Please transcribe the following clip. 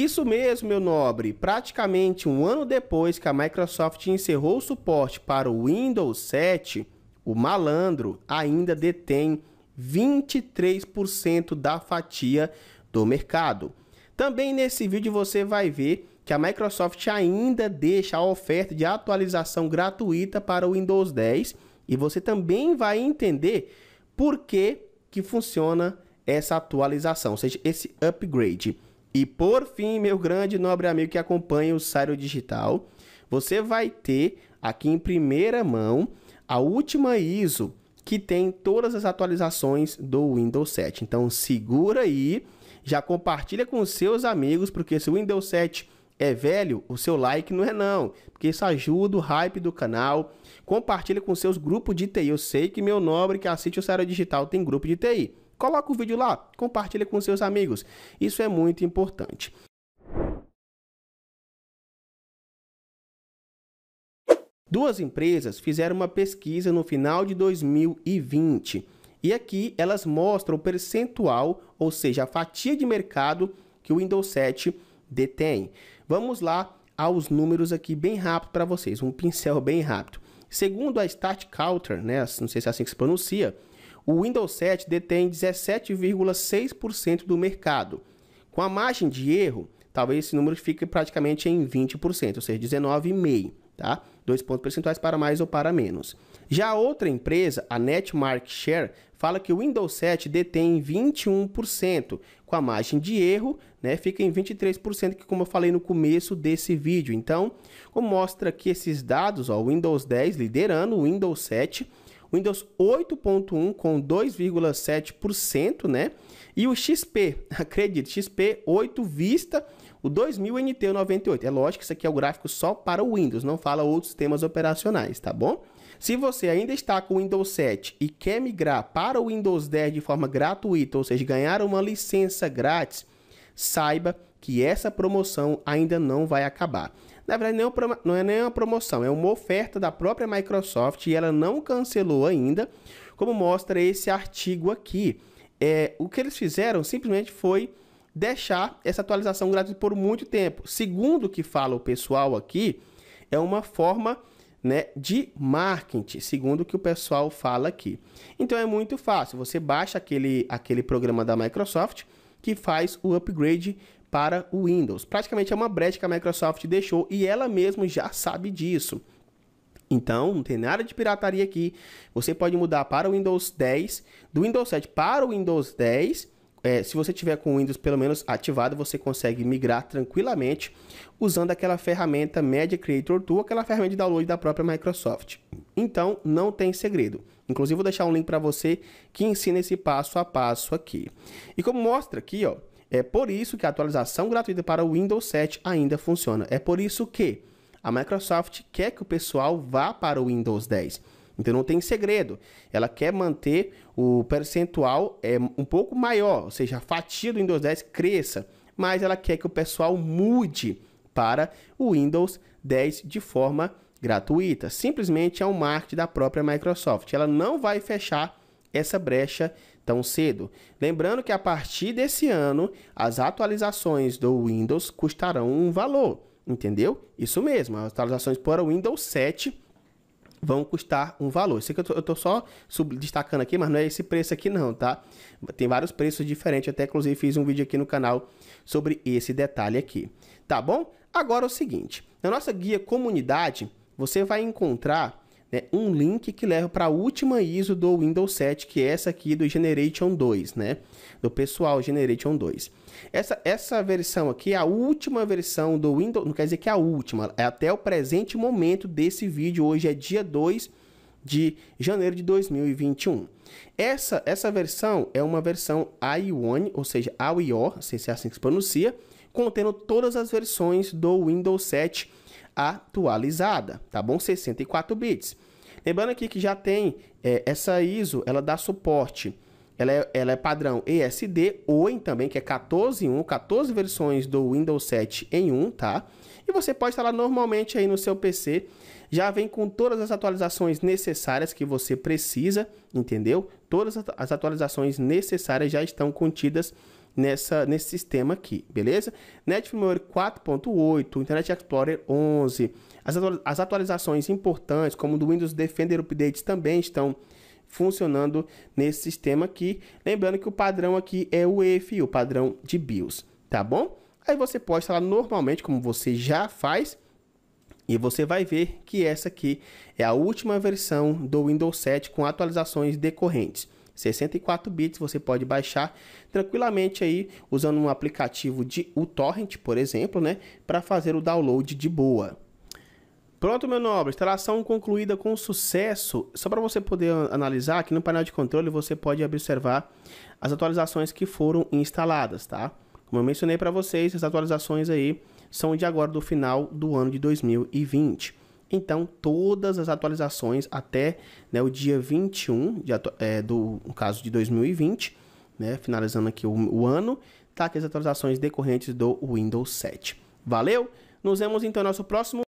Isso mesmo, meu nobre. Praticamente um ano depois que a Microsoft encerrou o suporte para o Windows 7, o malandro ainda detém 23% da fatia do mercado. Também nesse vídeo você vai ver que a Microsoft ainda deixa a oferta de atualização gratuita para o Windows 10 e você também vai entender por que, que funciona essa atualização, ou seja, esse upgrade. E por fim, meu grande e nobre amigo que acompanha o Sairo Digital, você vai ter aqui em primeira mão a última ISO que tem todas as atualizações do Windows 7. Então segura aí, já compartilha com seus amigos, porque se o Windows 7 é velho, o seu like não é não, porque isso ajuda o hype do canal. Compartilha com seus grupos de TI. Eu sei que meu nobre que assiste o Sairo Digital tem grupo de TI. Coloca o vídeo lá, compartilha com seus amigos. Isso é muito importante. Duas empresas fizeram uma pesquisa no final de 2020 e aqui elas mostram o percentual, ou seja, a fatia de mercado que o Windows 7 detém. Vamos lá aos números aqui bem rápido para vocês, um pincel bem rápido. Segundo a Statcounter, né, não sei se é assim que se pronuncia, o Windows 7 detém 17,6% do mercado. Com a margem de erro, talvez esse número fique praticamente em 20%, ou seja, 19,5%, tá? Dois pontos percentuais para mais ou para menos. Já a outra empresa, a NetMarketShare, fala que o Windows 7 detém 21%, com a margem de erro, né, fica em 23%, que como eu falei no começo desse vídeo. Então, como mostra aqui esses dados, ó, o Windows 10 liderando, o Windows 7 Windows 8.1 com 2,7%, né? E o XP, acredite, XP 8 Vista, o 2000 NT98. É lógico que isso aqui é o gráfico só para o Windows, não fala outros sistemas operacionais, tá bom? Se você ainda está com o Windows 7 e quer migrar para o Windows 10 de forma gratuita, ou seja, ganhar uma licença grátis, saiba que que essa promoção ainda não vai acabar. Na verdade, não é nem uma promoção, é uma oferta da própria Microsoft e ela não cancelou ainda, como mostra esse artigo aqui. É, o que eles fizeram simplesmente foi deixar essa atualização gratuita por muito tempo. Segundo o que fala o pessoal aqui, é uma forma né, de marketing, segundo o que o pessoal fala aqui. Então é muito fácil, você baixa aquele, aquele programa da Microsoft que faz o upgrade para o Windows. Praticamente é uma brecha que a Microsoft deixou e ela mesma já sabe disso. Então, não tem nada de pirataria aqui. Você pode mudar para o Windows 10, do Windows 7 para o Windows 10. É, se você tiver com o Windows pelo menos ativado, você consegue migrar tranquilamente usando aquela ferramenta Media Creator Tool, aquela ferramenta de download da própria Microsoft. Então, não tem segredo. Inclusive, vou deixar um link para você que ensina esse passo a passo aqui. E como mostra aqui, ó, é por isso que a atualização gratuita para o Windows 7 ainda funciona. É por isso que a Microsoft quer que o pessoal vá para o Windows 10. Então não tem segredo. Ela quer manter o percentual é um pouco maior, ou seja, a fatia do Windows 10 cresça, mas ela quer que o pessoal mude para o Windows 10 de forma gratuita. Simplesmente é um marketing da própria Microsoft. Ela não vai fechar essa brecha tão cedo. Lembrando que a partir desse ano, as atualizações do Windows custarão um valor, entendeu? Isso mesmo, as atualizações para o Windows 7 vão custar um valor. Isso que eu tô, só destacando aqui, mas não é esse preço aqui não, tá? Tem vários preços diferentes, até inclusive fiz um vídeo aqui no canal sobre esse detalhe aqui, tá bom? Agora é o seguinte, na nossa guia comunidade, você vai encontrar né, um link que leva para a última ISO do Windows 7, que é essa aqui do Generation 2, né? Do pessoal Generation 2. Essa, essa versão aqui é a última versão do Windows, não quer dizer que é a última, é até o presente momento desse vídeo, hoje é dia 2 de janeiro de 2021. Essa, essa versão é uma versão iOne, ou seja, AIO, se é assim que se pronuncia, contendo todas as versões do Windows 7 atualizada, tá bom? 64 bits. Lembrando aqui que já tem é, essa ISO, ela dá suporte. Ela é, ela é padrão ESD, em também, que é 14 em 1, 14 versões do Windows 7 em 1, tá? E você pode instalar normalmente aí no seu PC. Já vem com todas as atualizações necessárias que você precisa, entendeu? Todas as atualizações necessárias já estão contidas nessa, nesse sistema aqui, beleza? Net 4.8, Internet Explorer 11, as, as atualizações importantes, como do Windows Defender Updates, também estão funcionando nesse sistema aqui. Lembrando que o padrão aqui é o EFI, o padrão de BIOS, tá bom? Aí você pode instalar normalmente, como você já faz, e você vai ver que essa aqui é a última versão do Windows 7 com atualizações decorrentes. 64 bits, você pode baixar tranquilamente aí usando um aplicativo de torrent por exemplo, né, para fazer o download de boa. Pronto, meu nobre, instalação concluída com sucesso. Só para você poder analisar, aqui no painel de controle você pode observar as atualizações que foram instaladas, tá? Como eu mencionei para vocês, as atualizações aí são de agora do final do ano de 2020. Então, todas as atualizações até né, o dia 21, de, é, do, no caso de 2020, né, finalizando aqui o, o ano, tá aqui as atualizações decorrentes do Windows 7. Valeu! Nos vemos então no nosso próximo.